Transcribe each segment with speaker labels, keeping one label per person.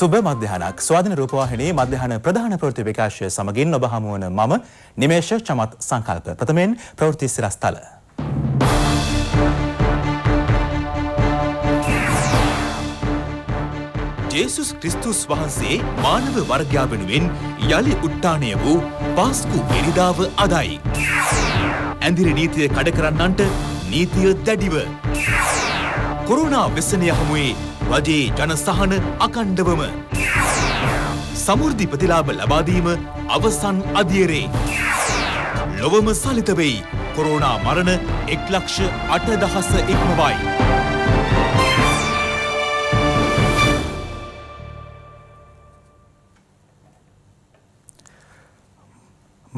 Speaker 1: සුබ මධ්‍යහනක් ස්වාධන රූපවාහිනී මධ්‍යහන ප්‍රධාන ප්‍රෘති විකාශය සමගින් ඔබහමුවන මම නිමේශ චමත් සංකල්ප ප්‍රථමයෙන් ප්‍රවෘති සිරස්ථල. ජේසුස් ක්‍රිස්තුස් වහන්සේ මානව වර්ගයා වෙනුවෙන් යළි උට්ටානය වූ පාස්කු එරිදාව අදයි. ඇඳිරි නීතිය කඩ කරන්නන්ට නීතිය දැඩිව. කොරුණා වෙසනය හමුවේ රජයේ ජන සහන අකණ්ඩවම. සමෘද්ධි ප්‍රතිලාභ ලබාදීම අවසන් අධියරේ. ලොවම සලිතවෙයි කොරෝනා මරණ එක් ලක්ෂ අටදහස ඉක්මවයි.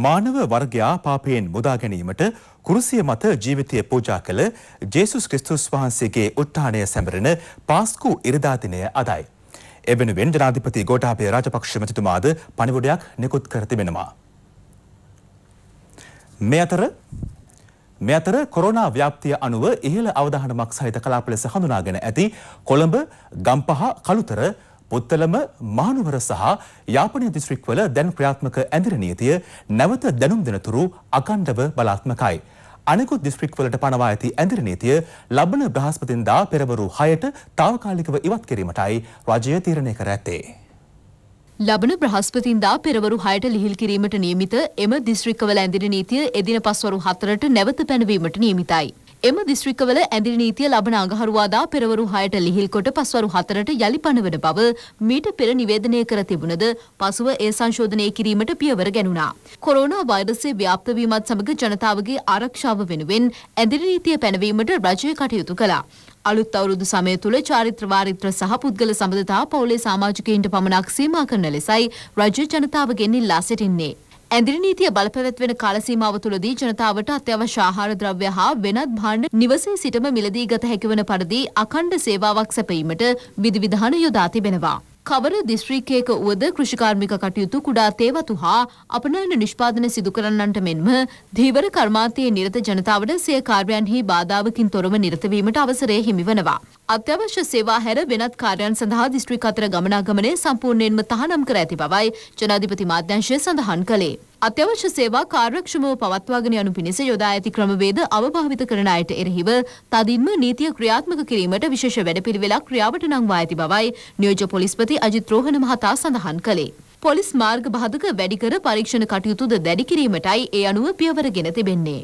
Speaker 1: මානව වර්ගයා පාපයෙන් මුදා ගැනීමට කුරුසිය මත ජීවිතය පූජා කළ ජේසුස් ක්‍රිස්තුස් වහන්සේගේ උත්ථානය සැමරෙන පාස්කු ඉරිදා දිනය අදයි. එවෙනුවෙන් ජනාධිපති ගෝඨාභය රාජපක්ෂ මැතිතුමාද පණිවුඩයක් නිකුත් කර තිබෙනවා. මේ අතර මේ අතර කොරෝනා ව්‍යාප්තිය අනුව ඉහළ අවධානමක් සහිත කලාප ලෙස හඳුනාගෙන ඇති කොළඹ ගම්පහ කළුතර පුත්තලම මානුවර සහ යාපනය දිස්ත්‍රික්වල දැන් ක්‍රියාත්මක ඇඳිර නීතිය නැවත දැනුම් දෙනතුරු අකණ්ඩව බලාත්මකයි. අනෙකුත් දිස්ත්‍රික්වලට පනවා ඇති ඇඳිර නීතිය ලබන බ්‍රහස්පතින්දා පෙරවරු 6ට తాවකාලිකව ඉවත් කිරීමටයි රජය තීරණය කර ඇත්තේ.
Speaker 2: ලබන බ්‍රහස්පතින්දා පෙරවරු 6ට ලිහිල් කිරීමට නියමිත එම දිස්ත්‍රික්කවල ඇඳිර නීතිය එදින පස්වරු 4ට නැවත පැනවීමට නියමිතයි. එම දිස්ත්‍රික්කවල ඇඳිරි නීතිය ලබන අඟහරුවාදා පෙරවරු 6ට ලිහිල් කොට පස්වරු 4ට යලි පනවන බව මීට පෙර නිවේදනය කර තිබුණද පසුව ඒ සංශෝධනය කිරීමට පියවර ගැනුණා. කොරෝනා වෛරසයේ ව්‍යාප්ත වීමත් සමග ජනතාවගේ ආරක්ෂාව වෙනුවෙන් ඇඳිරි නීතිය පැනවීමට රජය කටයුතු කළා. අලුත් අවුරුදු සමය තුළ චාරිත්‍ර වාරිත්‍ර සහ පුද්ගල සබඳතා පවුලේ සමාජිකයින්ට පමණක් සීමා කරන ලෙසයි රජය ජනතාවගෙන් ඉල්ලා සිටින්නේ. ඇඳිරි නීතිය බලපැවැත්වෙන කාලසීමාව තුළදී ජනතාවට අත්‍යවශ්‍ය ආහාර ද්‍රව්‍ය හා වෙනත් භාණ්ඩ නිවසේ සිටම මිලදී ගත හැකිවන පරිදි අඛණ්ඩ සේවාවක් සැපයීමට විධිවිධාන යොදා තිබෙනවා. කවර දිස්ත්‍රික්කයක වුවද කෘෂිකාර්මික කටයුතු කුඩා තේවතු හා අපනයන නිෂ්පාදන සිදු කරන්නන්ට මෙන්ම ධීවර කර්මාන්තයේ නිරත ජනතාවට සිය කාර්යයන්හි බාධාවකින් තොරව නිරතවීමට අවසරය හිමිවනවා. අත්‍යවශ්‍ය සේවා හැර වෙනත් කාර්යයන් සඳහා දිස්ත්‍රික් අතර ගමනාගමනය සම්පූර්ණයෙන්ම තහනම් කර ඇති බවයි ජනාධිපති මාධ්‍යංශය සඳහන් කළේ. අත්‍යවශ්‍ය සේවා කාර්යක්ෂමව පවත්වාගෙන යනු පිණිස යොදා ඇති ක්‍රමවේද අවභාවිත කරන අයට එරෙහිව තදින්ම නීතිය ක්‍රියාත්මක කිරීමට විශේෂ වැඩපිළිවෙලක් ක්‍රියාවට නංවා ඇති බවයි නියෝජ්‍ය පොලිස්පති අජිත් රෝහණ මහතා සඳහන් කළේ. පොලිස් මාර්ග බාධක වැඩිකර පරීක්ෂණ කටයුතුද දැඩි කිරීමටයි ඒ අනුව පියවරගෙන තිබෙන්නේ.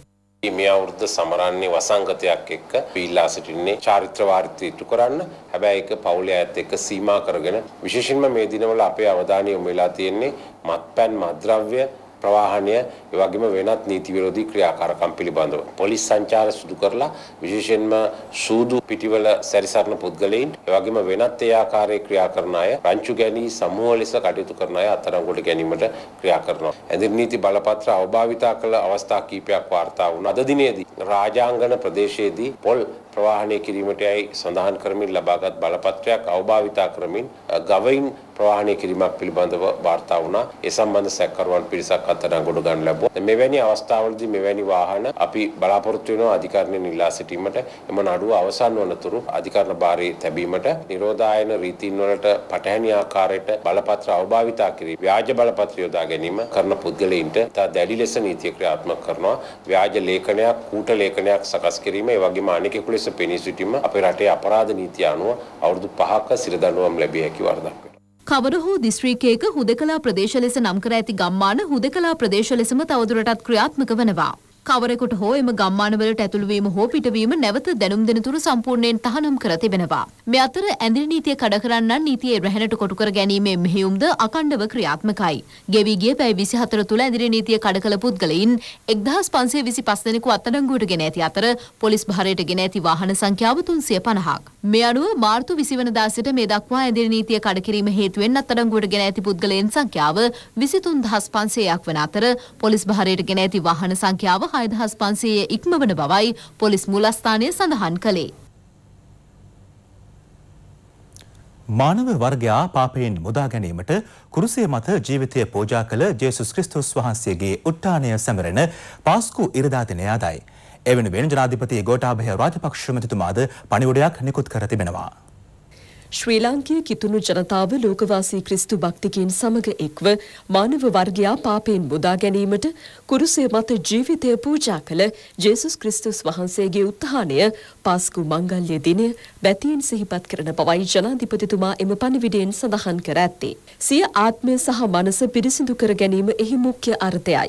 Speaker 3: මේ අවුරුද්ද සමරන්නේ වසංගතයක් එක්ක පීලා සිටින්නේ චාරිත්‍ර වාරිත්‍ය ඉටු කරන්න හැබැයි ඒක පවුලේ අයත් එක්ක සීමා කරගෙන විශේෂයෙන්ම මේ දිනවල අපේ අවධානය යොමු වෙලා තියෙන්නේ මත්පැන් මත්ද්‍රව්‍ය ප්‍රවාහනය ඒ වගේම වෙනත් නීති විරෝධී ක්‍රියාකාරකම් පිළිබඳව පොලිස් සංචාර සිදු කරලා විශේෂයෙන්ම සූදු පිටිවල සැරිසරන පුද්ගලයින් ඒ වගේම වෙනත් ඒ ආකාරයේ ක්‍රියා කරන අය රංචු ගැනී සමූහ ලෙස කටයුතු කරන අය අත්අඩංගුවට ගැනීමට ක්‍රියා කරනවා. ඇඳිරි නීති බලපත්‍ර අවභාවිතා කළ අවස්ථා කිහිපයක් වාර්තා වුණා. අද දිනේදී රාජාංගන ප්‍රදේශයේදී පොල් ප්‍රවාහනය කිරීමට යයි සඳහන් කරමින් ලබාගත් බලපත්‍රයක් අවභාවිතා කරමින් ගවයින් ප්‍රවාහණය කිරීමක් පිළිබඳව වාර්තා වුණා. ඒ සම්බන්ධ සැකකරුවන් පිරිසක් අත්අඩංගුවට ගන්න ලැබුවා. මෙවැනි අවස්ථාවලදී මෙවැනි වාහන අපි බලාපොරොත්තු වෙනවා අධිකරණය නිලා සිටීමට එම නඩුව අවසන් වනතුරු අධිකරණ භාරයේ තැබීමට නිරෝධායන රීතීන් වලට පටහැනි ආකාරයට බලපත්‍ර අවභාවිතා කිරීම ව්‍යාජ බලපත්‍ර යොදා ගැනීම කරන පුද්ගලයින්ට ඉතා දැඩි ලෙස නීතිය ක්‍රියාත්මක කරනවා. ව්‍යාජ ලේඛනයක් කූට ලේඛනයක් සකස් කිරීම ඒ වගේම අනෙකෙකු ලෙස පිරිස පෙනී සිටීම අපේ රටේ අපරාධ නීතිය අනුව අවුරුදු 5ක සිරදඬුවම් ලැබිය හැකි වරදක් වෙනවා.
Speaker 2: කවර හෝ දිස්ත්‍රික්කයක හුදකලා ප්‍රදේශ ලෙස නම් කර ඇති ගම්මාන හුදකලා ප්‍රදේශ ලෙසම තවදුරටත් ක්‍රියාත්මක වෙනවා. කවරෙකුට හෝ එම ගම්මානවලට ඇතුළුවීම හෝ පිටවීම නැවත දැනුම් දෙනතුරු සම්පූර්ණයෙන් තහනම් කර තිබෙනවා. මේ අතර ඇඳිලි නීතිය කඩ කරන්නන් නීතියේ රැහැනට කොටු කර ගැනීමේ මෙහෙයුම්ද අකණ්ඩව ක්‍රියාත්මකයි. ගෙවී ගිය පැය 24 තුල ඇඳිලි නීතිය කඩ කළ පුද්ගලයින් 1525 දෙනෙකු අත්අඩංගුවට ගෙන ඇති අතර පොලිස් භාරයට ගෙන ඇති වාහන සංඛ්‍යාව 350ක්. මේ අනුව මාර්තු 20 වෙනිදා සිට මේ දක්වා ඇඳිලි නීතිය කඩ කිරීම හේතුවෙන් අත්අඩංගුවට ගෙන ඇති පුද්ගලයන් සංඛ්‍යාව 23500ක් වන අතර පොලිස් භාරයට ගෙන ඇති වාහන සංඛ්‍යාව හයදහස් පන්සයේ ඉක්මවන බවයි පොලිස් මුලස්ථානය සඳහන් කළේ.
Speaker 1: මානව වර්ගයා පාපයෙන් මුදා ගැනීමට කුරුසය මත ජීවිතය පෝජා කළ ජේසුස් ක්‍රිස්තුස් වහන්සේගේ උට්ටානය සැමරෙන පාස්කු ඉරදාතින යාදයි. එවැනි වෙන ජනාධිපති ගෝටාභය රාජපක්ෂ මැතිතුමාද පණිවුඩයක් නිකුත් කර තිබෙනවා.
Speaker 4: ශ්‍රී ලාංකීය කිතුණු ජනතාව ලෝකවාසී ක්‍රිස්තු භක්තිකයින් සමග එක්ව මානව වර්ගයා පාපයෙන් මුදා ගැනීමට කුරුසය මත ජීවිතය පූජා කළ ජේසුස් ක්‍රිස්තුස් වහන්සේගේ උත්හානය පාස්කු මංගල්‍ය දිනය බැතියෙන් සිහිපත් කරන බවයි ජනාධිපතිතුමා එම පණිවිඩයෙන් සඳහන් කර ඇත්තේ. සිය ආත්මය සහ මනස පිරිසිදු කර ගැනීම එහි මුඛ්‍ය අර්ථයයි.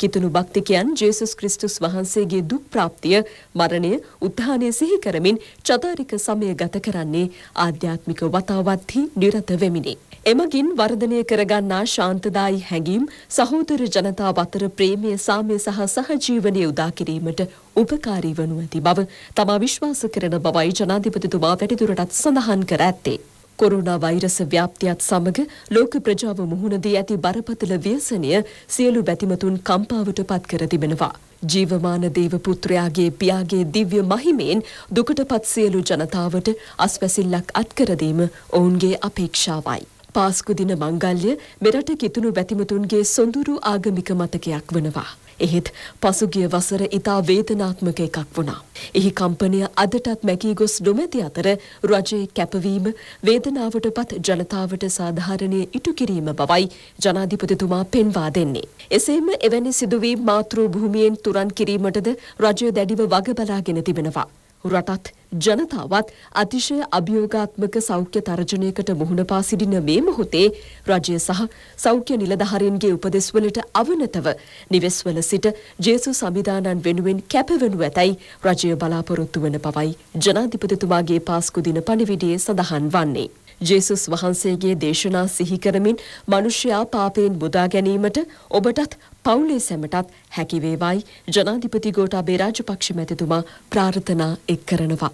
Speaker 4: කිතුණු භක්තිකයන් ජේසුස් ක්‍රිස්තුස් වහන්සේගේ දුක් ප්‍රාප්තිය, මරණය, උත්ථානය සිහි කරමින් චතුරික සමය ගත කරන්නේ ආධ්‍යාත්මික වතාවත්හි නිරත වෙමිනි. එමගින් වර්ධනය කරගන්නා ශාන්තදායි හැඟීම් සහෝදර ජනතාව අතර ප්‍රේමය, සාමය සහ සහජීවනය උදා කිරීමට උපකාරී වනු ඇති බව තමා විශ්වාස කරන බවයි ජනාධිපතිතුමා වැඩිදුරටත් සඳහන් කර ඇත්තේ. කොරෝනා වෛරස ව්‍යාප්තියත් සමග ලෝක ප්‍රජාව මුහුණ දී ඇති බරපතල ව්‍යසනය සියලු බැතිමතුන් කම්පාවට පත් කර තිබෙනවා. ජීවමාන දේව පුත්‍රයාගේ පියාගේ දිව්‍ය මහිමෙන් දුකටපත් සියලු ජනතාවට අස්වැසිල්ලක් අත්කර දීම ඔවුන්ගේ අපේක්ෂාවයි. පාස්කු දින මංගල්‍ය මෙරට කිතුණු බැතිමතුන්ගේ සොඳුරු ආගමික මතකයක් වනවා. එහෙත් පසුගිය වසර ඉතා වේදනාත්මක එකක් වුණා. එහි කම්පනය අදටත් මැකී ගොස් නොමැති අතර රජයේ කැපවීම වේදනාවටපත් ජනතාවට සාධාරණය ඉටු කිරීම බවයි ජනාධිපතිතුමා පෙන්වා දෙන්නේ. එසේම එවැනි සිදුවීම් මාතෘ භූමියෙන් තුරන් කිරීමටද රජය දැඩිව වග බලාගෙන තිබෙනවා. රටත් ජනතාවත් අතිශය අභියෝගාත්මක සෞඛ්‍ය තර්ජනයකට මුහුණ පා සිටින මේ මොහොතේ රජය සහ සෞඛ්‍ය නිලධාරීන්ගේ උපදෙස්වලට අවනතව නිවෙස්වල සිට ජේසු සම්විධානන් වෙනුවෙන් කැපවෙනු ඇතැයි රජය බලාපොරොත්තු වන පවයි ජනාධිපතිතුමාගේ පාස්කු දින පණිවිඩයේ සඳහන් වන්නේ. ජේසුස් වහන්සේගේ දේශනා සිහි කරමින් මිනිසයා පාපයෙන් මුදා ගැනීමට ඔබටත් පවුලේ සැමටත් හැකි වේවායි ජනාධිපති ගෝඨාභය රාජපක්ෂ මැතිතුමා ප්‍රාර්ථනා එක් කරනවා.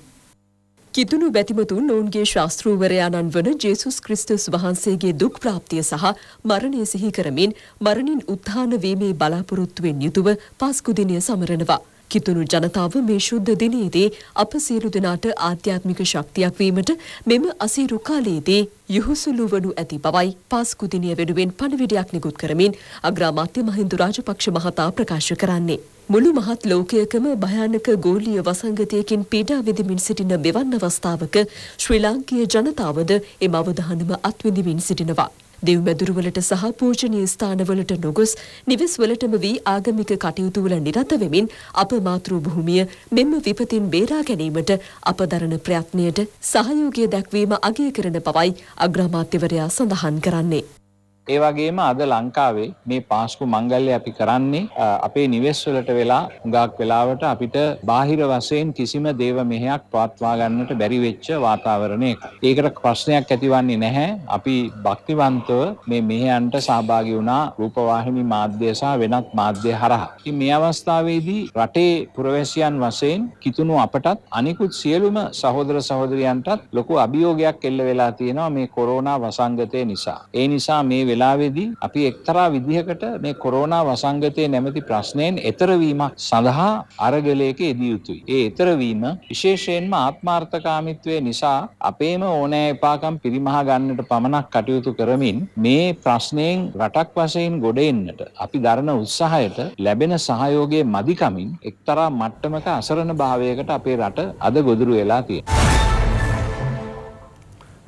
Speaker 4: කිතුුණු බැතිමතුන් ඔවුන්ගේ ශාස්තෘූවරයාණන් වන ජේසුස් ක්‍රිස්තුස් වහන්සේගේ දුක් ප්‍රාප්තිය සහ මරණය සිහි කරමින් මරණින් උත්හානවීමේ බලාපොරොත්තුවෙන් යුතුව පස්කුදිනය සමරනවා. කිතුුණු ජනතාව මේ ශුද්ධ දිනයේදී අප සියලු දෙනාට ආධ්‍යාත්මික ශක්තියක් වීමට මෙම අසීරු කාලයේදී යොහුසුළු වනු ඇති බවයි පාස්කු දිනය වෙනුවෙන් පණිවිඩයක් නිකුත් කරමින් අග්‍රාමාත්‍ය මහින්දු රාජපක්ෂ මහතා ප්‍රකාශ කරන්නේ. මුළු මහත් ලෝකයකම භයානක ගෝලිය වසංගතයකින් පීඩා විඳමින් සිටින මෙවන් අවස්ථාවක ශ්‍රී ලාංකීය ජනතාවද එම අවධානම අත්විඳමින් සිටිනවා. දෙව්මැදුරුවලට සහ පූජනීය ස්ථානවලට නොගොස් නිවෙස්වලටම වී ආගමික කටයුතු වල නිරත වෙමින් අප මාතෘ භූමිය මෙම විපතින් බේරා ගැනීමට අප දරන ප්‍රයත්නයට සහයෝගය දැක්වීම අගය කරන බවයි අග්‍රාමාත්‍යවරයා සඳහන් කරන්නේ.
Speaker 5: ඒ වගේම අද ලංකාවේ මේ පාස්කු මංගල්‍ය අපි කරන්නේ අපේ නිවෙස් වලට වෙලා හුඟක් වෙලාවට අපිට බාහිර වශයෙන් කිසිම දේව මෙහෙයක් පවත්වා ගන්නට බැරි වෙච්ච වාතාවරණයක. ඒකට ප්‍රශ්නයක් ඇතිවන්නේ නැහැ. අපි භක්තිවන්තව මේ මෙහෙයන්ට සහභාගී වුණා රූපවාහිනී මාධ්‍ය සහ වෙනත් මාධ්‍ය හරහා. ඉතින් මේ අවස්ථාවේදී රටේ පුරවැසියන් වශයෙන් කිතුණු අපටත් අනිකුත් සියලුම සහෝදර සහෝදරියන්ටත් ලොකු අභියෝගයක් එල්ල වෙලා තියෙනවා මේ කොරෝනා වසංගතය නිසා. ඒ නිසා මේ වෙලාවේදී අපි එක්තරා විදිහකට මේ කොරෝනා වසංගතයේ නැමැති ප්‍රශ්නයෙන් එතර වීමක් සඳහා අරගලයක යෙදිය යුතුයි. ඒ එතර වීම විශේෂයෙන්ම ආත්මාර්ථකාමීත්වය නිසා අපේම ඕනෑ එපාකම් පිරිමහා ගන්නට පමණක් කටයුතු කරමින් මේ ප්‍රශ්නයෙන් රටක් වශයෙන් ගොඩ එන්නට අපි දරන උත්සාහයට ලැබෙන සහයෝගයේ මදිකමින් එක්තරා මට්ටමක අසරණ භාවයකට අපේ රට අද ගොදුරු වෙලා තියෙනවා.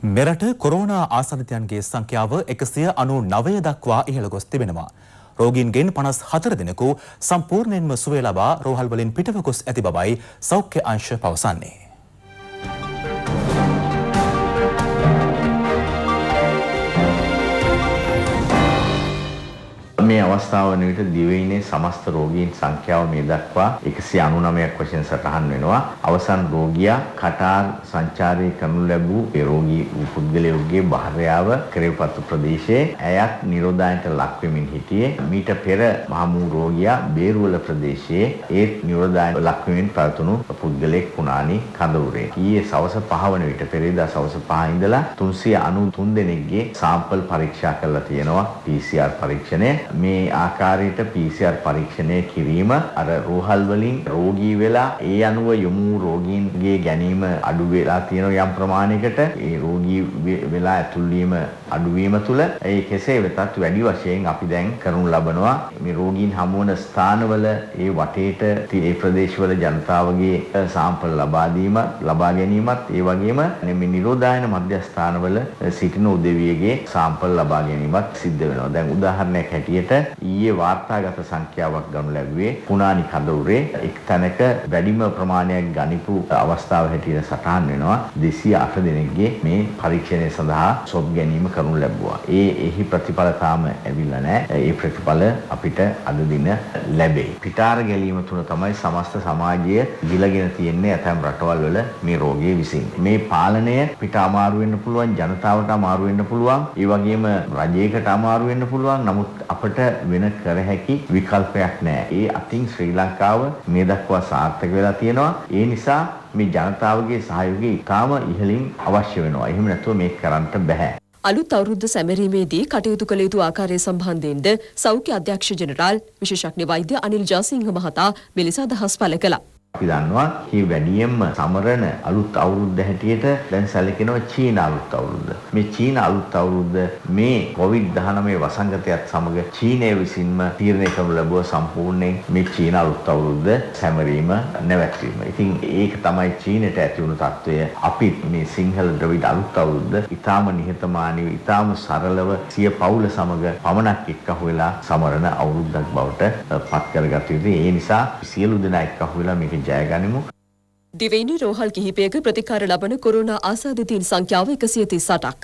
Speaker 1: මෙරට කොරෝනා ආසනිතයන්ගේ සංඛ්‍යාව එකසිය අනු නවය දක්වා ඉහළ ගොස් තිබෙනවා. රෝගීන්ගෙන් පනස් හතර දෙනෙකු සම්පූර්ණයෙන්ම සුවය ලබා රෝහල්වලින් පිටව ගොස් ඇති බවයි සෞඛ්‍ය අංශ පවසන්නේ.
Speaker 6: මේ අවස්ථාව වන විට දිවයිනේ සමස්ත රෝගීන් සංඛ්‍යාව මේ දක්වා 199ක් වශයෙන් සටහන් වෙනවා. අවසන් රෝගියා කටාර් සංචාරයේ කරනු ලැබූ ඒ රෝගී වූ පුද්ගලයෙකුගේ භාර්යාව කෙරෙවපත්තු ප්‍රදේශයේ ඇයත් නිරෝධායනට ලක් වෙමින් සිටියේ. මීට පෙර මහමු රෝගියා බේරුවල ප්‍රදේශයේ ඒත් නිරෝධායන ලක් වෙමින් පැවතුණු පුද්ගලෙක් වුණානි කඳවුරේ. ඊයේ සවස 5 වන විට පෙරේදා සවස 5 ඉඳලා 393 දෙනෙක්ගේ සාම්පල් පරීක්ෂා කරලා තියෙනවා PCR පරීක්ෂණය. මේ ආකාරයට PCR පරීක්ෂණය කිරීම අර රෝහල් වලින් රෝගී වෙලා ඒ අනුව යොමු රෝගීන්ගේ ගැනීම අඩු වෙලා තියෙන යම් ප්‍රමාණයකට ඒ රෝගී වෙලා ඇතුල් වීම අඩු වීම තුළ ඒ කෙසේ වෙතත් වැඩි වශයෙන් අපි දැන් කරනු ලබනවා මේ රෝගීන් හමු වන ස්ථානවල ඒ වටේට ඒ ප්‍රදේශවල ජනතාවගේ සාම්පල් ලබා දීම ලබා ගැනීමත් ඒ වගේම මේ නිරෝධායන මධ්‍යස්ථානවල සිටින උදවියගේ සාම්පල් ලබා ගැනීමත් සිද්ධ වෙනවා. දැන් උදාහරණයක් හැටියට විදිහට ඊයේ වාර්තාගත සංඛ්‍යාවක් ගනු ලැබුවේ පුණානි කඳවුරේ එක් තැනක වැඩිම ප්‍රමාණයක් ගනිපු අවස්ථාව හැටියට සටහන් වෙනවා 208 දෙනෙක්ගේ මේ පරීක්ෂණය සඳහා සොබ් ගැනීම කරනු ලැබුවා. ඒ එහි ප්‍රතිඵල තාම ඇවිල්ලා නැහැ. ඒ ප්‍රතිඵල අපිට අද දින ලැබෙයි. පිටාර ගැලීම තුන තමයි සමස්ත සමාජය ගිලගෙන තියෙන්නේ ඇතැම් රටවල් වල මේ රෝගය විසින්. මේ පාලනය පිට අමාරු වෙන්න පුළුවන්, ජනතාවට අමාරු වෙන්න පුළුවන්, ඒ වගේම රජයකට අමාරු වෙන්න පුළුවන්. නමුත් අපිට එතකොට වෙන කර හැකි විකල්පයක් නැහැ. ඒ අතින් ශ්‍රී ලංකාව මේ දක්වා සාර්ථක වෙලා තියෙනවා. ඒ නිසා මේ ජනතාවගේ සහයෝගය ඉතාම ඉහළින් අවශ්‍ය වෙනවා. එහෙම නැතුව මේක කරන්න බෑ.
Speaker 4: අලුත් අවුරුද්ද සැමරීමේදී කටයුතු කළ යුතු ආකාරය සම්බන්ධයෙන්ද සෞඛ්‍ය අධ්‍යක්ෂ ජෙනරාල් විශේෂඥ වෛද්‍ය අනිල් ජාසිංහ මහතා මෙලෙස අදහස් පළ කළා.
Speaker 6: අපි දන්නවා කී වැඩියෙන්ම සමරන අලුත් අවුරුද්ද හැටියට දැන් සැලකෙනවා චීන අලුත් අවුරුද්ද. මේ චීන අලුත් අවුරුද්ද මේ COVID-19 වසංගතයත් සමග චීනය විසින්ම තීරණය කරනු ලැබුව සම්පූර්ණයෙන් මේ චීන අලුත් අවුරුද්ද සැමරීම නැවැත්වීම. ඉතින් ඒක තමයි චීනට ඇති වුණු తত্ত্বය. අපි මේ සිංහල ද්‍රවිඩ අලුත් අවුරුද්ද ඊටාම නිහතමානීව ඊටාම සරලව සිය පවුල සමග පමණක් එක්කහු වෙලා සමරන අවුරුද්දක් බවට පත් කරගත යුතුයි. ඒ නිසා සියලු දෙනා එක්කහු වෙලා මේක අපි ජයගනිමු.
Speaker 4: දිවයිනි රෝහල් කිහිපයක ප්‍රතිකාර ලබන කොරෝනා ආසාදිතයින් සංඛ්‍යාව 138ක්.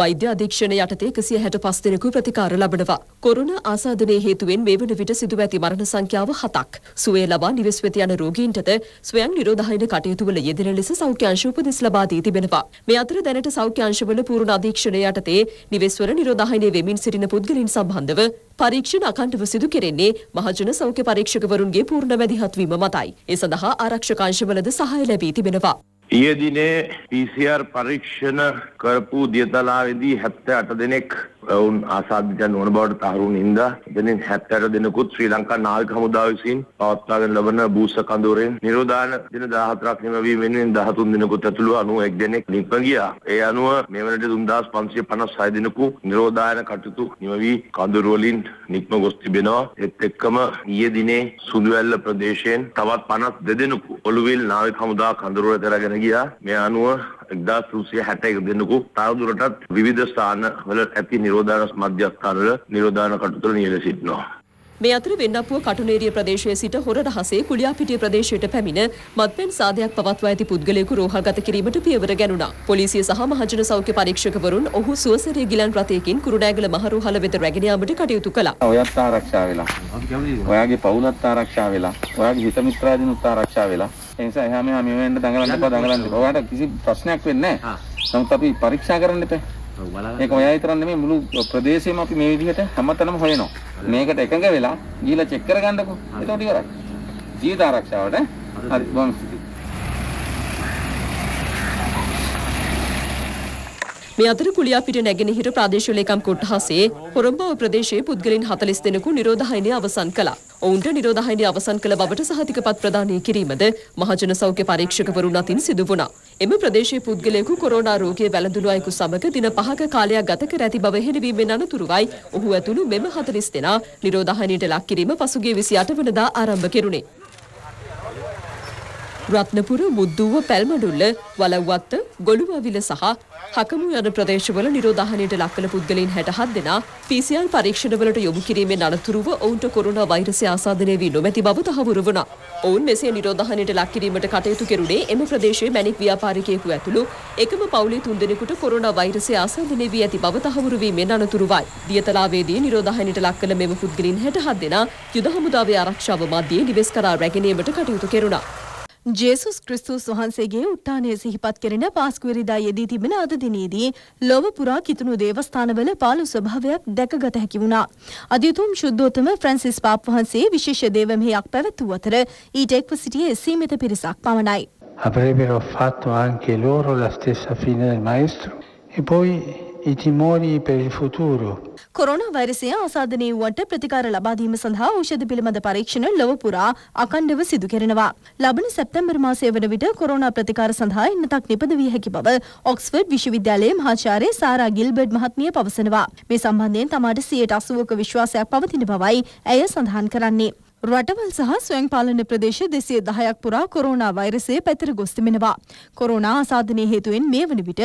Speaker 4: වෛද්‍ය අධීක්ෂණය යටතේ 165 දෙනෙකු ප්‍රතිකාර ලබනවා. කොරෝනා ආසාදනයේ හේතුවෙන් මේ වන විට සිදුව ඇති මරණ සංඛ්‍යාව 7ක්. සුවය ලබා නිවෙස් වෙත යන රෝගීන්ටද ස්වයං නිරෝධායන කටයුතු වල යෙදෙන ලෙස සෞඛ්‍ය අංශ උපදෙස් ලබා දී තිබෙනවා. මේ අතර දැනට සෞඛ්‍ය අංශවල පූර්ණ අධීක්ෂණය යටතේ නිවෙස්වල නිරෝධායනයේ වෙමින් සිටින පුද්ගලයන් සම්බන්ධව පරීක්ෂණ අකණ්ඩව සිදු කෙරෙන්නේ මහජන සෞඛ්‍ය පරීක්ෂකවරුන්ගේ පූර්ණ වැඩිහත්වීම මතයි. ඒ සඳහා ආරක්ෂකාංශවලද සහාය ලැබී තිබෙනවා.
Speaker 3: ඊයේ දිනේ PCR පරීක්ෂණ කරපු දියතලාවේදී 78 දෙනෙක් ඔවුන් ආසාධිතයන් නොවන බවට තහවුරුන් හින්දා එතනින් 70 දෙනෙකුත් ශ්‍රී ලංකා නාවික හමුදාව විසින් පවත්වාගෙන ලබන බූස කඳවුරෙන් නිරෝධායන දින 14ක් නිමවීම වෙනුවෙන් 13 දෙනෙකුත් ඇතුළුව 91 දෙනෙක් නික්ම ගියා. ඒ අනුව මේ වනට 3556 දෙනෙකු නිරෝධායන කටයුතු නිමවී කඳවුර වලින් නික්ම ගොස් තිබෙනවා. ඒත් එක්කම ඊයේ දිනේ සුදුවැල්ල ප්‍රදේශයෙන් තවත් 52 දෙනෙකු ඔළුවිල් නාවික හමුදා කඳවුර දරාගෙන ගියා. මේ අනුව 1961 දෙනෙකු තවදුරටත් විවිධ ස්ථානවල ඇති නිරෝධාන මධ්‍යස්ථානවල නිරෝධාන කටයුතු නියැල සිටිනවා.
Speaker 4: මේ අතර වෙන්නපුව කටුනේරිය ප්‍රදේශයේ සිට හොර රහසේ කුලියාපිටිය ප්‍රදේශයට පැමිණ මත්පැන් සාදයක් පවත්වා ඇති පුද්ගලයෙකු රෝහල්ගත කිරීමට පියවර ගැනුණා. පොලිසිය සහ මහජන සෞඛ්‍ය පරීක්ෂකවරුන් ඔහු සුවසරේ ගිලන් රථයකින් කුරුණෑගල මහරෝහල වෙත රැගෙන යාමට කටයුතු කළා. ඔයත් ආරක්ෂා
Speaker 5: වෙලා. ඔයාගේ පවුලත් ආරක්ෂා වෙලා. ඔයාගේ හිත මිත්‍රාදීනුත් ආරක්ෂා වෙලා. ඒ නිසා එහා මෙහා මෙවෙන්න දඟලන්න එපා දඟලන්න එපා. ඔයාට කිසි ප්‍රශ්නයක් වෙන්නේ නැහැ. නමුත් අපි පරීක්ෂා කරන්න එපා. ඒක ඔයා විතරක් නෙමෙයි මුළු ප්‍රදේශෙම අපි මේ විදිහට හැමතැනම හොයනවා. මේකට එකඟ වෙලා ගිහිල්ලා චෙක් කරගන්නකො. ඒක උඩ ඉවරයි. ජීවිත ආරක්ෂාවට හරි
Speaker 4: මේ අතර කුලියාපිට නැගෙනහිර ප්‍රාදේශ ලේකම් කොට්ටහසේ හොරම්බව ප්‍රදේශයේ පුද්ගලින් 40 දෙනෙකු නිරෝධායනය අවසන් කළා. ඔවුන්ට නිරෝධායනය අවසන් කළ බවට සහතිකපත් ප්‍රදානය කිරීමද මහජන සෞඛ්‍ය පරීක්ෂකවරුන් අතින් සිදු වුණා. එම ප්‍රදේශයේ පුද්ගලයෙකු කොරෝනා රෝගයේ වැළඳුණු අයෙකු සමග දින 5ක කාලයක් ගත කර ඇති බව හෙළිවීමෙන් අනතුරුවයි ඔහු ඇතුළු මෙම 40 දෙනා නිරෝධායනයට ලක් කිරීම පසුගිය 28 වනදා ආරම්භ කෙරුණේ. රත්නපුර මුද්දුව පැල්මඩුල්ල වලව්වත්ත ගොළුවවිල සහ හකමු යන ප්‍රදේශවල නිරෝධාහනයට ලක්කන පුද්ගලයින් හැටහත් දෙනා පිසිල් පරීක්ෂණවලට යොමු කිරීමෙන් අනතුරුව ඔවුන්ට කොරුණ වෛරසය ආසාධනය වී නොමැති බව තහවුරු වුණා. ඔවුන් මෙසේ නිරෝධාහනයට ලක් කිරීමට කටයුතු කෙරුණේ එම ප්‍රදේශයේ මැණික් ව්‍යාපාරිකයෙකු ඇතුළු එකම පවුලේ තුන්දෙනෙකුට කොරුණ වෛරසය ආසාධනය වී ඇති බව තහවුරු වීමෙන් අනතුරුවයි. දියතලාවේදී නිරෝධාහනයට ලක්කන මෙම පුද්ගලයින් හැටහත් දෙනා යුද හමුදාවේ ආරක්ෂාව මැදියේ නිවෙස්
Speaker 7: කරා රැගෙනීමට කටයුතු කෙරුණා. ජේසුස් ක්‍රිස්තුස් වහන්සේගේ උත්ථානය සිහිපත් කෙරෙන පාස්කුවරිදා යෙදී තිබෙන අද දිනේදී ලොව පුරා කිතුණු දේවස්ථානවල පාළු ස්වභාවයක් දැකගත හැකි වුණා. අධියුතුම් ශුද්ධෝතම ෆ්‍රැන්සිස් පාප් වහන්සේ විශේෂ දේවමෙහෙයක් පැවැත්වූ අතර ඊට එක්ව සිටියේ සීමිත පිරිසක් පමණයි.
Speaker 1: Avrebbero fatto anche loro la stessa fine del maestro e poi i timori per il futuro.
Speaker 7: Corona වෛරසය ආසාදනය වුවට ප්‍රතිකාර ලබාදීම සඳහා ඖෂධ පිළිබඳ පරීක්ෂණ ලොව පුරා අකණ්ඩව සිදු කෙරෙනවා. ලබන සැප්තැම්බර් මාසය වන විට කොරෝනා ප්‍රතිකාර සඳහා එන්නතක් නිපද විය හැකි බව ඔක්ස්ෆර්ඩ් විශ්වවිද්‍යාලයේ මහාචාර්ය සාරා ගිල්බර්ඩ් මහත්මිය පවසනවා. මේ සම්බන්ධයෙන් තමාට 80%ක විශ්වාසයක් පවතින බවයි ඇය සඳහන් කරන්නේ. රටවල් සහ ස්වයං පාලන ප්‍රදේශ දෙසිය දහයක් පුරා කොරෝනා වෛරසය පැතිර ගොස් තිබෙනවා. කොරෝනා ආසාදනය හේතුවෙන් මේ වන විට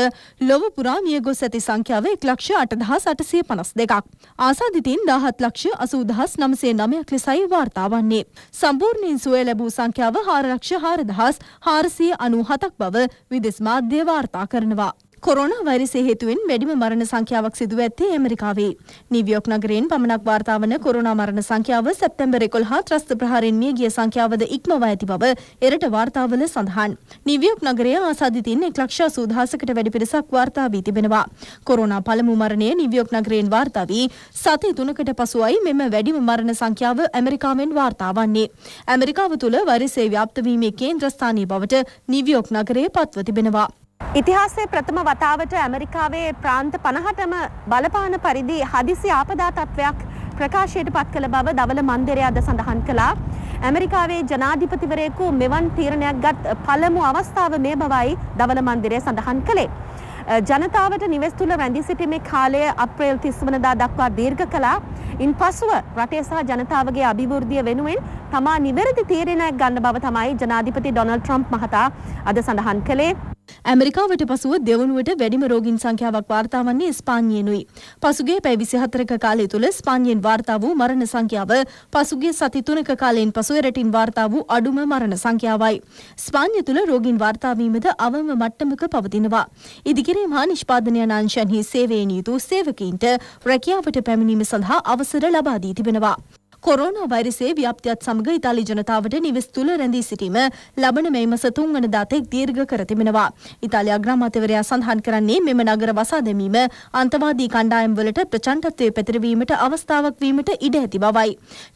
Speaker 7: ලොව පුරා මිය ගොස් ඇති සංඛ්‍යාව එක් ලක්ෂ අටදහස් අටසිය පනස් දෙකක්. ආසාධිතීන් දාහත් ලක්ෂ අසූදහස් නමසේ නමයක් ලෙසයි වාර්තා වන්නේ. සම්පූර්ණයෙන් සුවය ලැබූ සංඛ්‍යාව හාර ලක්ෂ හාරදහස් හාරසිය අනූ හතක් බව විදෙස් මාධ්‍ය වාර්තා කරනවා. කොරෝනා වෛරසය හේතුවෙන් වැඩිම මරණ සංඛ්‍යාවක් සිදුව ඇත්තේ ඇමරිකාවේ. නිව්යෝක් නගරයෙන් පමණක් වාර්තා වන කොරෝනා මරණ සංඛ්‍යාව සැප්තැම්බර් 11 ත්‍රස්ත ප්‍රහාරයෙන් මිය ගිය සංඛ්‍යාවද ඉක්මවා ඇති බව එරට වාර්තාවල සඳහන්. නිව්යෝක් නගරයේ ආසාදිතින් 1,80,000කට වැඩි පිරිසක් වාර්තා වී තිබෙනවා. කොරෝනා පළමු මරණය නිව්යෝක් නගරයෙන් වාර්තා වී සති තුනකට පසුවයි මෙම වැඩිම මරණ සංඛ්‍යාව ඇමරිකාවෙන් වාර්තා වන්නේ. ඇමරිකාව තුළ වෛරසය ව්‍යාප්ත වීමේ කේන්ද්‍රස්ථානීය බවට නිව්යෝක් නගරය පත්ව තිබෙනවා. ඉතිහාසයේ ප්‍රථම වතාවට ඇමරිකාවේ ප්‍රාන්ත 50ටම බලපාන පරිදි හදිසි
Speaker 2: ආපදා තත්වයක් ප්‍රකාශයට පත් කළ බව දවල මන්දිරය අද සඳහන් කළා. ඇමරිකාවේ ජනාධිපතිවරයෙකු මෙවන් තීරණයක් ගත් පළමු අවස්ථාව මේ බවයි දවල මන්දිරය සඳහන් කළේ. ජනතාවට නිවෙස් තුළ රැඳී සිටීමේ කාලය අප්‍රේල් 30 වනදා දක්වා දීර්ඝ කළා. ඉන් පසුව රටේ සහ ජනතාවගේ අභිවෘද්ධිය වෙනුවෙන් තමා නිවැරදි
Speaker 7: තීරණයක් ගන්න බව තමයි ජනාධිපති ඩොනල්ඩ් ට්‍රම්ප් මහතා අද සඳහන් කළේ. ඇමරිකාවට පසුව දෙවනුවට වැඩිම රෝගීන් සංඛ්‍යාවක් වාර්තා වන්නේ ස්පාඤ්ඤයනුයි. පසුගිය පැය 24ක කාලය තුළ ස්පාඤ්ඤයෙන් වාර්තා වූ මරණ සංඛ්‍යාව පසුගිය සති 3ක කාලයෙන් පසු එරටින් වාර්තා වූ අඩුම මරණ සංඛ්‍යාවයි. ස්පාඤ්ඤ තුළ රෝගීන් වාර්තා වීමද අවම මට්ටමක පවතිනවා. ඉදිකිරීම හා නිෂ්පාදනය අංශයන්හි සේවයෙන් යුතු සේවකීන්ට රැකියාවට පැමිණීම සඳහා අවසර ලබා දී තිබෙනවා. කොරෝනා වෛරසයේ ව්‍යාප්තියත් සමග ඉතාලි ජනතාවට නිවෙස් තුල රැඳී සිටීම ලබන මේ මස 3 වෙනිදා තෙක් දීර්ඝ කර තිබෙනවා. ඉතාලි අග්‍රාමාත්‍යවරයා සඳහන් කරන්නේ මෙම නගර වසා දැමීම අන්තවාදී කණ්ඩායම් වලට ප්‍රචණ්ඩත්වයේ පැතිරවීමට අවස්ථාවක් වීමට ඉඩ ඇති බවයි.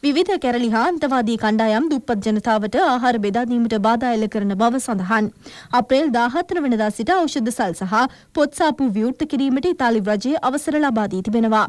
Speaker 7: විවිධ කැරලි හා අන්තවාදී කණ්ඩායම් දුප්පත් ජනතාවට ආහාර බෙදා දීමට බාධා එල්ල කරන බව සඳහන්. අප්‍රේල් 14 වෙනිදා සිට ඖෂධ සල් සහ පොත්සාපු විවෘත කිරීමට ඉතාලි රජය අවසර ලබා දී තිබෙනවා.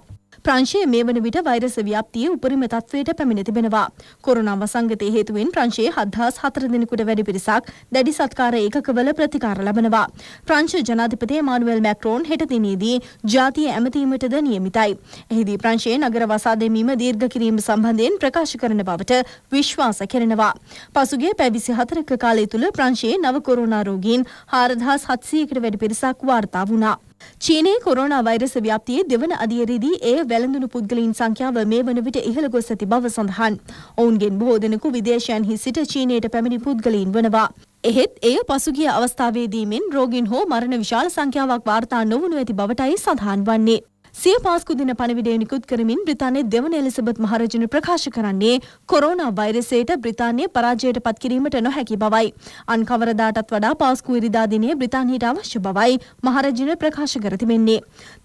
Speaker 7: ප්‍රංශයේ මේ වන විට වෛරස ව්‍යාප්තිය උපරිම තත්ත්වයට පැමිණ තිබෙනවා. කොරෝනා වසංගතය හේතුවෙන් ප්‍රංශයේ 74 දිනකට වැඩි පිරිසක් දැඩි සත්කාර ඒකකවල ප්‍රතිකාර ලබනවා. ප්‍රංශ ජනාධිපති එමානුවෙල් මැක්‍රෝන් හෙට දිනේදී ජාතිය ඇමතීමටද නියමිතයි. එහිදී ප්‍රංශයේ නගර වසා දැමීම දීර්ඝ කිරීම සම්බන්ධයෙන් ප්‍රකාශ කරන බවට විශ්වාස කෙරෙනවා. පසුගිය පැය 24ක කාලය තුල ප්‍රංශයේ නව කොරෝනා රෝගීන් 4700කට වැඩි පිරිසක් වාර්තා වුණා. චීනයේ කොරෝනා වෛරස ව්‍යාප්තියේ දෙවන අදියරේදී එය වැළඳුණු පුද්ගලයින් සංඛ්‍යාව මේ වන විට ඉහළ ගොස් ඇති බව සඳහන්. ඔවුන්ගෙන් බොහෝ දෙනෙකු විදේශයන්හි සිට චීනයට පැමිණි පුද්ගලයින් වනවා. එහෙත් එය පසුගිය අවස්ථාවේදීමෙන් රෝගීන් හෝ මරණ විශාල සංඛ්‍යාවක් වාර්තා නොවනු ඇති බවටයි සඳහන් වන්නේ. සිය පාස්කු දින පණවිඩය නිකුත් කරමින් බ්‍රිතාන්‍ය දෙවන එලිසබත් මහරජුන ප්‍රකාශ කරන්නේ කොරෝනා වෛරසයට බ්‍රිතාන්‍ය පරාජයට පත් කිරීමට නොහැකි බවයි. අන් කවරදාටත් වඩා පාස්කු ඉරිදා දිනේ බ්‍රිතාන්‍යයට අවශ්‍ය බවයි මහරජුන ප්‍රකාශ කර තිබෙන්නේ.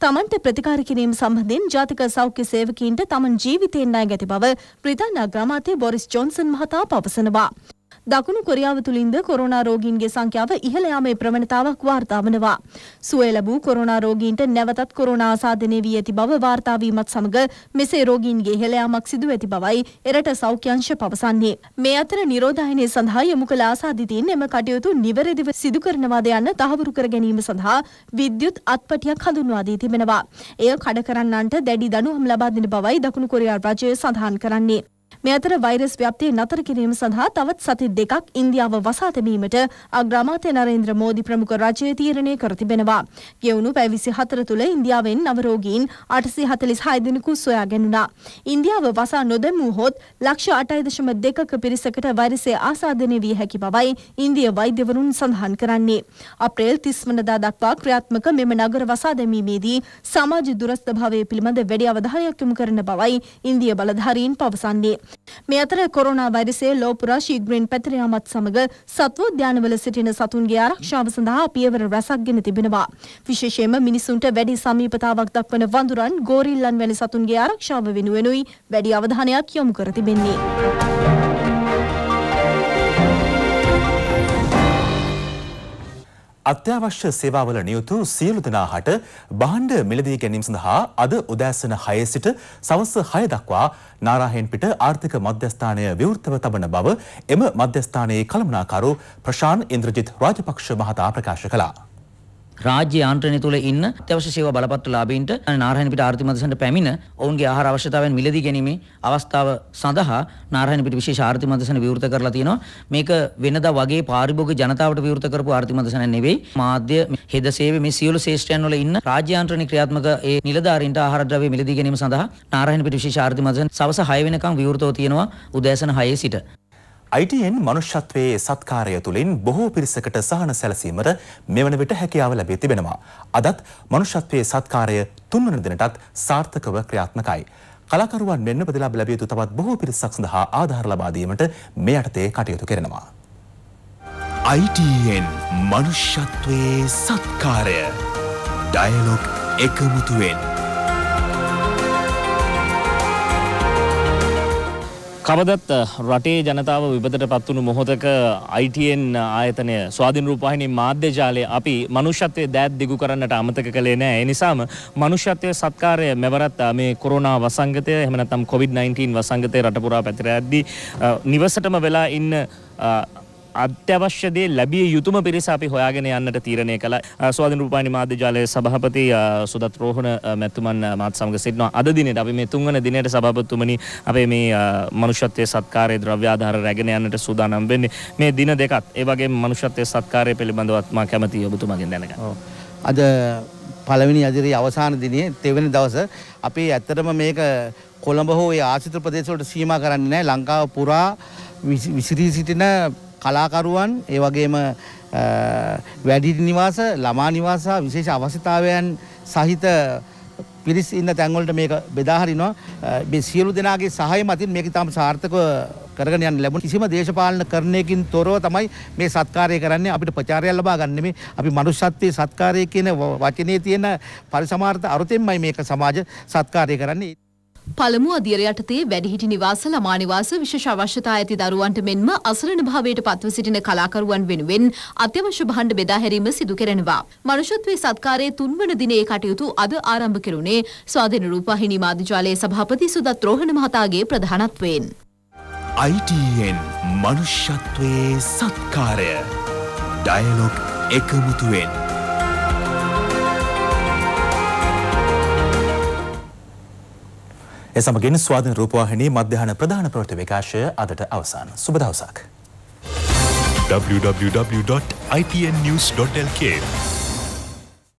Speaker 7: තමන්ට ප්‍රතිකාර කිරීම සම්බන්ධයෙන් ජාතික සෞඛ්‍ය සේවකීන්ට තමන් ජීවිතයෙන් ණය ගැති බව බ්‍රිතාන්‍ය අග්‍රාමාත්‍ය බොරිස් ජොන්සන් මහතා පවසනවා. දකුණු කොරියාව තුළින්ද කොරෝනා රෝගීන්ගේ සංඛ්‍යාව ඉහළ යාමේ ප්‍රවණතාවක් වාර්තා වනවා. සුවය ලැබූ කොරෝනා රෝගීන්ට නැවතත් කොරෝනා ආසාදනය වී ඇති බව වාර්තා වීමත් සමග මෙසේ රෝගීන්ගේ ඉහළ යාමක් සිදු ඇති බවයි එරට සෞඛ්‍යංශ පවසන්නේ. මේ අතර නිරෝධායනය සඳහා යොමු කළ ආසාදිතීන් එම කටයුතු නිවැරදිව සිදු කරනවාද යන්න තහවුරු කර ගැනීම සඳහා විද්‍යුත් අත්පටියක් හඳුන්වා දී තිබෙනවා. එය කඩ කරන්නන්ට දැඩි දඩුවම් ලබා දෙන බවයි දකුණු කොරියා රජය සඳහන් කරන්නේ. මේ අතර වෛරස් ව්‍යාප්තිය නතර කිරීම සඳහා තවත් සති දෙකක් ඉන්දියාව වසා තැබීමට අග්‍රාමාත්‍ය නරේන්ද්‍ර මෝදි ප්‍රමුඛ රජය තීරණය කර තිබෙනවා. ගෙවුණු පැය 24 තුළ ඉන්දියාවෙන් නව රෝගීන් 846 දෙනෙකු සොයා ගැනුණා. ඉන්දියාව වසා නොදැමූ හොත් ලක්ෂ 8.2ක පිරිසකට වෛරසය ආසාදනය වී හැකි බවයි ඉන්දිය වෛද්‍යවරුන් සඳහන් කරන්නේ. අප්‍රේල් 30 වනදා දක්වා ක්‍රියාත්මක මෙම නගර වසා දැමීමේදී සමාජ දුරස්ථභාවය පිළිබඳ වැඩි අවධානයක් යොමු කරන බවයි ඉන්දිය බලධාරීන් පවසන්නේ. මේ අතර කොරෝනා වෛරසය ලෝපුරා ශීඝ්‍රයෙන් පැතිර යාමත් සමග සත්වෝද්‍යානවල සිටින සතුන්ගේ ආරක්ෂාව සඳහා පියවර රැසක් ගෙන තිබෙනවා. විශේෂයෙන්ම මිනිසුන්ට වැඩි සමීපතාවක් දක්වන වඳුරන්, ගෝරිල්ලන් වැනි සතුන්ගේ ආරක්ෂාව වෙනුවෙනුයි වැඩි අවධානයක් යොමු කර තිබෙන්නේ.
Speaker 1: අත්‍යවශ්‍ය සේවාවල නියුතු සියලු දෙනා හට භාණ්ඩ මිලදී ගැනීම සඳහා අද උදෑසන 6 සිට සවස 6 දක්වා නාරාහෙන්පිට ආර්ථික මධ්‍යස්ථානය විවෘතව තබන බව එම මධ්‍යස්ථානයේ කළමනාකරු ප්‍රශාන් ඉන්ද්‍රජිත් රාජපක්ෂ මහතා ප්‍රකාශ කළා.
Speaker 7: රාජ්‍ය යාන්ත්‍රණය තුළ ඉන්න අත්‍යවශ්‍ය සේවා බලපත්‍රලාභීන්ට නාරායණපිට ආර්ථික මදසන්ට පැමිණ ඔවුන්ගේ ආහාර අවශ්‍යතාවයන් මිලදී ගැනීමේ අවස්ථාව සඳහා නාරායණපිට විශේෂ ආර්ථික මදසන විවෘත කරලා තියෙනවා. මේක වෙනදා වගේ පාරිභෝගික ජනතාවට විවෘත කරපු ආර්ථික මදසන නෙවෙයි. මාධ්‍ය හෙද සේවය මේ සියලු ශේෂ්ත්‍රයන් වල ඉන්න රාජ්‍ය යාන්ත්‍රණ ක්‍රියාත්මක ඒ නිලධාරීන්ට ආහාර ද්‍රව්‍ය මිලදී ගැනීම සඳහා නාරායණපිට විශේෂ ආර්ථික මදසන සවස 6 වෙනකම් විවෘතව තියෙනවා උදෑසන 6 සිට. අයිටයෙන්
Speaker 1: මනුෂ්‍යත්වයේ සත්කාරය තුළින් බොහෝ පිරිසකට සහන සැලසීමට මෙවන විට හැකියාව ලැබී තිබෙනවා. අදත් මනුෂ්‍යත්වයේ සත්කාරය තුන්වන දිනටත් සාර්ථකව ක්‍රියාත්මකයි. කලාකරුවන් මෙන්න ප්‍රතිලාභ ලැබිය යුතු තවත් බොහෝ පිරිසක් සඳහා ආධාර ලබා දීමට මේ යටතේ කටයුතු කරනවා. ITN මනුෂ්‍යත්වයේ සත්කාරය ඩයලොග් එකමුතුවෙන්
Speaker 5: කවදත් රටේ ජනතාව විපතට පත්වුණු මොහොතක අයිටන් ආයතනය ස්වාධීන රූපහිනි මාධ්‍ය ජාලය අපි මනුෂ්‍යත්වය දෑත් දිගු කරන්නට අමතක කළේ නෑ එනිසාම මනුෂ්‍යත්වය සත්කාරය මෙවරත් මේ කොරුණා වසංගතය එහමනතම් කොවිD-19 වසංගතය රටපුරා පැතිර ඇද්දී නිවසටම වෙලා ඉන්න අත්‍යවශ්‍ය දේ ලැබිය යුතුම පිරිස අපි හොයාගෙන යන්නට තීරණය කළා. ස්වාධීන රූපවාහිනී මාධ්‍ය ජාලයේ සභාපති සුදත් රෝහණ මැතිතුමන් මාත් සමග සිටිනවා. අද දිනේට අපි මේ තුන්වන දිනේට සභාපතිතුමනි අපේ මේ මනුෂ්‍යත්වයේ සත්කාරයේ ද්‍රව්‍යාධාර රැගෙන යන්නට සූදානම් වෙන්නේ. මේ දින දෙකත් ඒ වගේම මනුෂ්‍යත්වයේ සත්කාරය පිළිබඳවත් මා කැමතියි ඔබතුමාගෙන් දැනගන්න.
Speaker 6: අද පළවෙනි අදිරි අවසාන දිනේ තෙවෙනි දවස අපි ඇත්තටම මේක කොළඹ හෝ ඒ ආශ්‍රිත ප්‍රදේශවලට සීමා කරන්නේ නැහැ ලංකාව පුරා විසිරී සිටින කලාකරුවන් ඒ වගේම වැඩිහිටි නිවාස ළමා නිවාස විශේෂ අවශ්‍යතාවයන් සහිත පිරිස් ඉන්න තැන්වලට මේක බෙදා හරිනවා මේ සියලු දෙනාගේ සහාය මතින් මේක තාම සාර්ථකව කරගෙන යන්න ලැබුණ කිසිම දේශපාලන කරණයකින් තොරව තමයි මේ සත්කාරය කරන්නේ අපිට ප්‍රචාරයක් ලබා ගන්න මේ අපි මනුෂ්‍යත්වයේ සත්කාරය කියන වචනේ තියෙන පරිසමාර්ථ අරුතෙන්මයි මේක සමාජ සත්කාරය කරන්නේ
Speaker 2: පළමු අදියර යටතේ වැඩිහිටි නිවාස ළමා නිවාස විශේෂ අවශ්‍යතා ඇති දරුවන්ට මෙන්ම අසරණ භාවයට පත්ව සිටින කලාකරුවන් වෙනුවෙන් අත්‍යවශ්‍ය භාණ්ඩ බෙදා හැරීම සිදු කරනවා. මනුෂත්වයේ සත්කාරයේ තුන්වන දිනයේ කටයුතු අද ආරම්භ කෙරුණේ ස්වාධීන රූපවාහිනී මාධ්‍යාලයේ සභාපති සුදත් රෝහණ මහතාගේ ප්‍රධානත්වයෙන්.
Speaker 1: ITN මනුෂ්‍යත්වයේ සත්කාරය ඩයලොග් එකමුතුවෙන් ඒ සමගින් ස්වාධීන රූපවාහිනී මධ්‍යහන ප්‍රධාන ප්‍රවෘත්ති විකාශය අදට අවසන්. සුබ දවසක්.
Speaker 6: www.ipnnews.lk